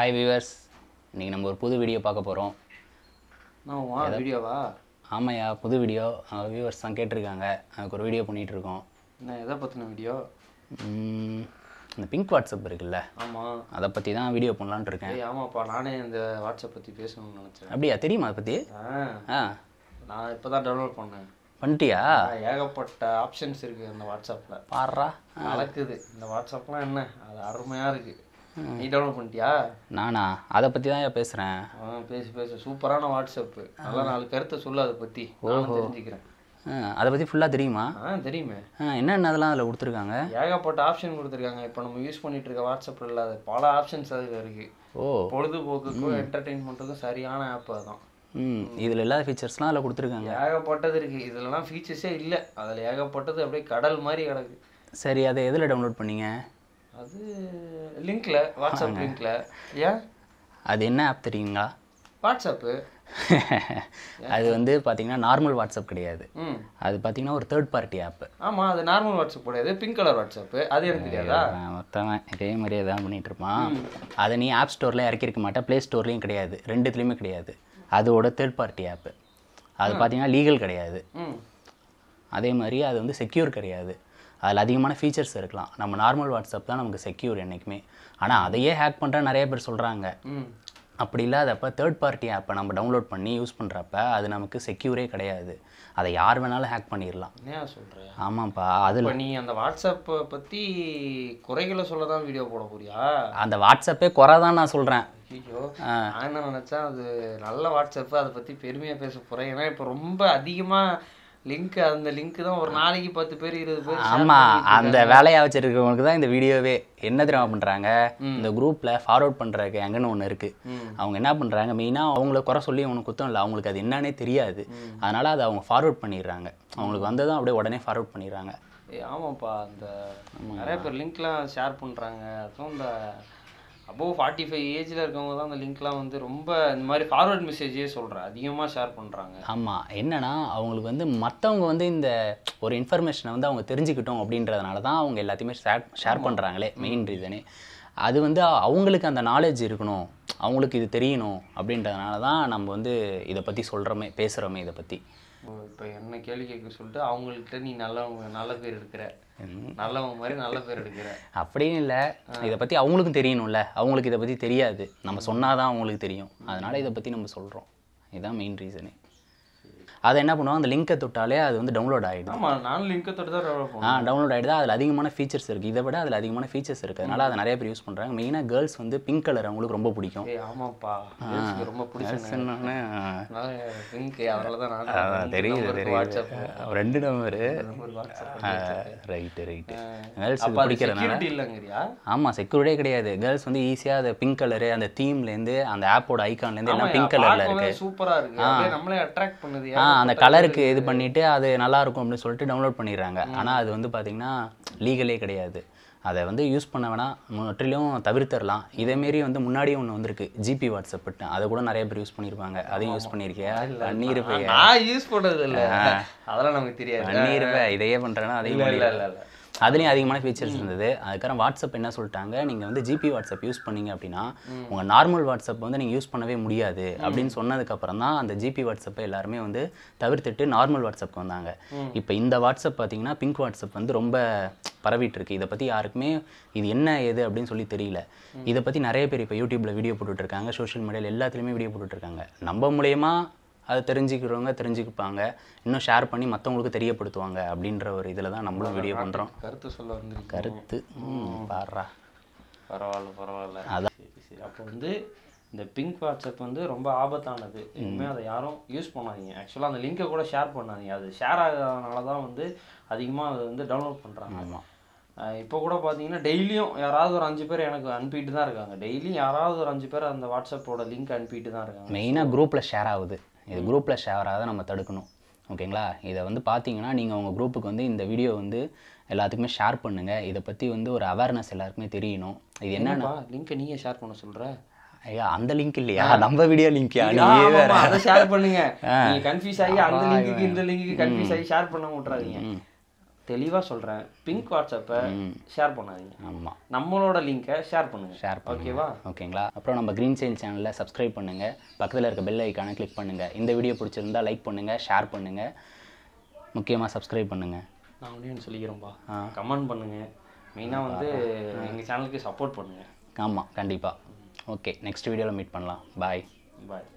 hi viewers இன்றைக்கி நம்ம ஒரு புது வீடியோ பார்க்க போகிறோம் வீடியோவா ஆமாம்யா புது வீடியோ வியூவர்ஸ் தான் கேட்டிருக்காங்க அதுக்கு ஒரு வீடியோ பண்ணிகிட்ருக்கோம் நான் எதை பற்றின வீடியோ இந்த பிங்க் வாட்ஸ்அப் இருக்குல்ல ஆமாம் அதை பற்றி தான் வீடியோ பண்ணலான்ட்டு இருக்கேன் ஆமாப்பா நானே இந்த வாட்ஸ்அப் பற்றி பேசணும்னு நினச்சேன் அப்படியா தெரியுமா அதை பற்றி ஆ நான் இப்போ தான் டவுன்லோட் பண்ணேன் பண்ணிட்டியா ஏகப்பட்ட ஆப்ஷன்ஸ் இருக்குது அந்த வாட்ஸ்அப்பில் பாடுறா அளக்குது இந்த வாட்ஸ்அப்லாம் என்ன அது அருமையாக இருக்குது நீ டவுன்லோட் பண்ணிட்டியா நானா அதை பற்றி தான் பேசுகிறேன் பேசு பேசு சூப்பரான வாட்ஸ்அப்பு அதெல்லாம் நாலு கருத்தை சொல்லு அதை பற்றி தெரிஞ்சுக்கிறேன் அதை பற்றி ஃபுல்லாக தெரியுமா ஆ தெரியுமே என்னென்ன அதெல்லாம் அதில் கொடுத்துருக்காங்க ஏகப்பட்ட ஆப்ஷன் கொடுத்துருக்காங்க இப்போ நம்ம யூஸ் பண்ணிட்டு இருக்க வாட்ஸ்அப்பில் இல்லாத பல ஆப்ஷன்ஸ் அதில் இருக்குது ஓ பொழுதுபோக்குக்கும் என்டர்டெயின்மெண்ட்டுக்கும் சரியான ஆப் அதான் ம் இதில் எல்லா ஃபீச்சர்ஸ்லாம் அதில் கொடுத்துருக்காங்க ஏகப்பட்டது இருக்குது இதுலலாம் ஃபீச்சர்ஸே இல்லை அதில் ஏகப்பட்டது அப்படியே கடல் மாதிரி கிடக்கு சரி அதை எதில் டவுன்லோட் பண்ணீங்க அது லிங்க்ல வாட்ஸ்அப் லிங்க்ல ஏன் அது என்ன ஆப் தெரியுங்களா வாட்ஸ்அப்பு அது வந்து பார்த்தீங்கன்னா நார்மல் வாட்ஸ்அப் கிடையாது அது பார்த்தீங்கன்னா ஒரு தேர்ட் பார்ட்டி ஆப் ஆமாம் அது நார்மல் வாட்ஸ்அப் கிடையாது பிங்க் கலர் வாட்ஸ்அப் அது எனக்கு தெரியாதா மொத்தமாக இதே மாதிரியே தான் பண்ணிகிட்டு இருப்பான் அதை நீ ஆப் ஸ்டோரில் இறக்கிருக்க மாட்டேன் ப்ளே ஸ்டோர்லேயும் கிடையாது ரெண்டுத்துலேயுமே கிடையாது அதோட தேர்ட் பார்ட்டி ஆப் அது பார்த்தீங்கன்னா லீகல் கிடையாது அதே மாதிரி அது வந்து செக்யூர் கிடையாது அதில் அதிகமான ஃபீச்சர்ஸ் இருக்கலாம் நம்ம நார்மல் வாட்ஸ்அப் தான் நமக்கு செக்யூர் என்றைக்குமே ஆனால் அதையே ஹேக் பண்ணுற நிறைய பேர் சொல்கிறாங்க அப்படி இல்லாதப்ப தேர்ட் பார்ட்டி ஆப்பை நம்ம டவுன்லோட் பண்ணி யூஸ் பண்ணுறப்ப அது நமக்கு செக்யூரே கிடையாது அதை யார் வேணாலும் ஹேக் பண்ணிடலாம் ஏன் சொல்கிறேன் ஆமாம்ப்பா அதில் நீ அந்த வாட்ஸ்அப்பை பற்றி குறைகளை சொல்ல தான் வீடியோ போட போறியா அந்த வாட்ஸ்அப்பே குறை தான் நான் சொல்கிறேன் ஐயோ நான் என்ன அது நல்ல வாட்ஸ்அப்பு அதை பற்றி பெருமையாக பேச போகிறேன் ஏன்னா இப்போ ரொம்ப அதிகமாக லிங்க் அந்த லிங்க் தான் ஒரு நாளைக்கு பத்து பேர் இருபது பேர் ஆமாம் அந்த வேலையை வச்சிருக்கிறவங்களுக்கு தான் இந்த வீடியோவே என்ன தெரியாமல் பண்ணுறாங்க இந்த குரூப்பில் ஃபார்வர்ட் பண்ணுறக்கு எங்கன்னு ஒன்று இருக்குது அவங்க என்ன பண்ணுறாங்க மெயினாக அவங்கள குறை சொல்லி அவனுக்கு குத்தம் இல்லை அவங்களுக்கு அது என்னன்னே தெரியாது அதனால் அதை அவங்க ஃபார்வர்ட் பண்ணிடுறாங்க அவங்களுக்கு வந்ததும் அப்படியே உடனே ஃபார்வர்ட் பண்ணிடுறாங்க ஆமாப்பா அந்த நிறைய பேர் லிங்க்லாம் ஷேர் பண்ணுறாங்க அதுவும் இந்த அபோவ் ஃபார்ட்டி ஃபைவ் ஏஜில் இருக்கவங்க தான் அந்த லிங்க்லாம் வந்து ரொம்ப இந்த மாதிரி ஃபார்வர்ட் மெசேஜே சொல்கிறேன் அதிகமாக ஷேர் பண்ணுறாங்க ஆமாம் என்னென்னா அவங்களுக்கு வந்து மற்றவங்க வந்து இந்த ஒரு இன்ஃபர்மேஷனை வந்து அவங்க தெரிஞ்சுக்கிட்டோம் அப்படின்றதுனால தான் அவங்க எல்லாத்தையுமே ஷேர் ஷேர் பண்ணுறாங்களே மெயின் ரீசனே அது வந்து அவங்களுக்கு அந்த நாலேஜ் இருக்கணும் அவங்களுக்கு இது தெரியணும் அப்படின்றதுனால தான் நம்ம வந்து இதை பற்றி சொல்கிறோமே பேசுகிறோமே இதை பற்றி இப்போ என்ன கேள்வி கேட்க சொல்லிட்டு அவங்கள்ட்ட நீ நல்லவங்க நல்ல பேர் இருக்கிற நல்லவங்க மாதிரி நல்ல பேர் எடுக்கிற அப்படின்னு இல்லை இதை பற்றி அவங்களுக்கும் தெரியணும்ல அவங்களுக்கு இதை பற்றி தெரியாது நம்ம சொன்னாதான் அவங்களுக்கு தெரியும் அதனால் இதை பற்றி நம்ம சொல்கிறோம் இதுதான் மெயின் ரீசனு அதை என்ன பண்ணுவோம் அந்த லிங்கை தொட்டாலே அது வந்து டவுன்லோட் ஆகிடும் ஆமாம் நானும் லிங்கை தொட்டு ஆ டவுன்லோட் ஆகிடுது அதில் அதிகமான ஃபீச்சர்ஸ் இருக்குது இதை விட அதில் அதிகமான ஃபீச்சர்ஸ் இருக்குது அதனால் அதை நிறைய பேர் யூஸ் பண்ணுறாங்க மெயினாக கேர்ள்ஸ் வந்து பிங்க் கலர் அவங்களுக்கு ரொம்ப பிடிக்கும் ஆமாப்பா ரொம்ப பிடிச்ச தெரியுது தெரியுது ரெண்டு நம்பர் ரைட்டு ரைட்டு கேர்ள்ஸ் பிடிக்கிறதுனால ஆமாம் செக்யூரிட்டே கிடையாது கேர்ள்ஸ் வந்து ஈஸியாக அந்த பிங்க் கலரு அந்த தீம்லேருந்து அந்த ஆப்போட ஐக்கான்லேருந்து எல்லாம் பிங்க் கலரில் இருக்குது சூப்பராக இருக்குது நம்மளே அட்ராக்ட் பண்ணுது அந்த கலருக்கு இது பண்ணிவிட்டு அது நல்லாயிருக்கும் அப்படின்னு சொல்லிட்டு டவுன்லோட் பண்ணிடுறாங்க ஆனால் அது வந்து பார்த்திங்கன்னா லீகலே கிடையாது அதை வந்து யூஸ் பண்ண வேணால் முற்றிலும் தவிர்த்தரலாம் இதேமாரி வந்து முன்னாடியே ஒன்று வந்திருக்கு ஜிபி வாட்ஸ்அப்ட்டு அதை கூட நிறைய பேர் யூஸ் பண்ணியிருப்பாங்க அதையும் யூஸ் பண்ணியிருக்கேன் நீர் யூஸ் பண்ணுறது இல்லை அதெல்லாம் நமக்கு தெரியாது இதையே பண்ணுறேன்னா அதையும் இல்லை இல்லை இல்லை அதுலேயும் அதிகமான ஃபீச்சர்ஸ் இருந்தது அதுக்கப்புறம் வாட்ஸ்அப் என்ன சொல்லிட்டாங்க நீங்கள் வந்து ஜிபி வாட்ஸ்அப் யூஸ் பண்ணீங்க அப்படின்னா உங்கள் நார்மல் வாட்ஸ்அப் வந்து நீங்கள் யூஸ் பண்ணவே முடியாது அப்படின்னு சொன்னதுக்கப்புறம் தான் அந்த ஜிபி வாட்ஸ்அப்பை எல்லாருமே வந்து தவிர்த்துட்டு நார்மல் வாட்ஸ்அப்க்கு வந்தாங்க இப்போ இந்த வாட்ஸ்அப் பார்த்தீங்கன்னா பிங்க் வாட்ஸ்அப் வந்து ரொம்ப பரவிட்டு இருக்கு இதை பற்றி யாருக்குமே இது என்ன ஏது அப்படின்னு சொல்லி தெரியல இதை பற்றி நிறைய பேர் இப்போ யூடியூப்பில் வீடியோ போட்டுட்ருக்காங்க சோஷியல் மீடியாவில் எல்லாத்துலேயுமே வீடியோ போட்டுட்ருக்காங்க நம்ம மூலயமா அதை தெரிஞ்சுக்கிறவங்க தெரிஞ்சுக்கிப்பாங்க இன்னும் ஷேர் பண்ணி மற்றவங்களுக்கு தெரியப்படுத்துவாங்க அப்படின்ற ஒரு இதில் தான் நம்மளும் வீடியோ பண்ணுறோம் கருத்து சொல்ல வந்து கருத்து பாடுறா பரவாயில்ல பரவாயில்ல அதான் சரி சரி அப்போ வந்து இந்த பிங்க் வாட்ஸ்அப் வந்து ரொம்ப ஆபத்தானது இனிமேல் அதை யாரும் யூஸ் பண்ணாதீங்க ஆக்சுவலாக அந்த லிங்கை கூட ஷேர் பண்ணாதீங்க அது ஷேர் ஆகாதனால தான் வந்து அதிகமாக அதை வந்து டவுன்லோட் பண்ணுறாங்க இப்போ கூட பார்த்தீங்கன்னா டெய்லியும் யாராவது ஒரு அஞ்சு பேர் எனக்கு அனுப்பிட்டு தான் இருக்காங்க டெய்லியும் யாராவது ஒரு அஞ்சு பேர் அந்த வாட்ஸ்அப்போட லிங்க் அனுப்பிட்டு தான் இருக்காங்க மெயினாக குரூப்பில் ஷேர் ஆகுது இது குரூப்பில் ஷேர் ஆகாத நம்ம தடுக்கணும் ஓகேங்களா இதை வந்து பார்த்தீங்கன்னா நீங்கள் உங்கள் குரூப்புக்கு வந்து இந்த வீடியோ வந்து எல்லாத்துக்குமே ஷேர் பண்ணுங்கள் இதை பற்றி வந்து ஒரு அவேர்னஸ் எல்லாருக்குமே தெரியணும் இது என்னன்னா லிங்க்கை நீங்கள் ஷேர் பண்ண சொல்கிற ஐயா அந்த லிங்க் இல்லையா நம்ம வீடியோ லிங்க் ஷேர் பண்ணுங்க கன்ஃபியூஸ் ஆகி அந்த லிங்க்கு இந்த லிங்க்கு கன்ஃபியூஸ் ஆகி ஷேர் பண்ண விட்றாதீங்க தெளிவாக சொல்கிறேன் பிங்க் வாட்ஸ்அப்பை ஷேர் பண்ணாதீங்க ஆமாம் நம்மளோட லிங்க்கை ஷேர் பண்ணுங்கள் ஷேர் ஓகேவா ஓகேங்களா அப்புறம் நம்ம க்ரீன் சைன் சேனலில் சப்ஸ்கிரைப் பண்ணுங்கள் பக்கத்தில் இருக்க பெல் ஐக்கானை கிளிக் பண்ணுங்கள் இந்த வீடியோ பிடிச்சிருந்தா லைக் பண்ணுங்கள் ஷேர் பண்ணுங்கள் முக்கியமாக சப்ஸ்கிரைப் பண்ணுங்கள் நான் ஒன்று சொல்லிக்கிறேன்ப்பா கமெண்ட் பண்ணுங்கள் மெயினாக வந்து எங்கள் சேனலுக்கு சப்போர்ட் பண்ணுங்கள் ஆமாம் கண்டிப்பாக ஓகே நெக்ஸ்ட் வீடியோவில் மீட் பண்ணலாம் பாய் பாய்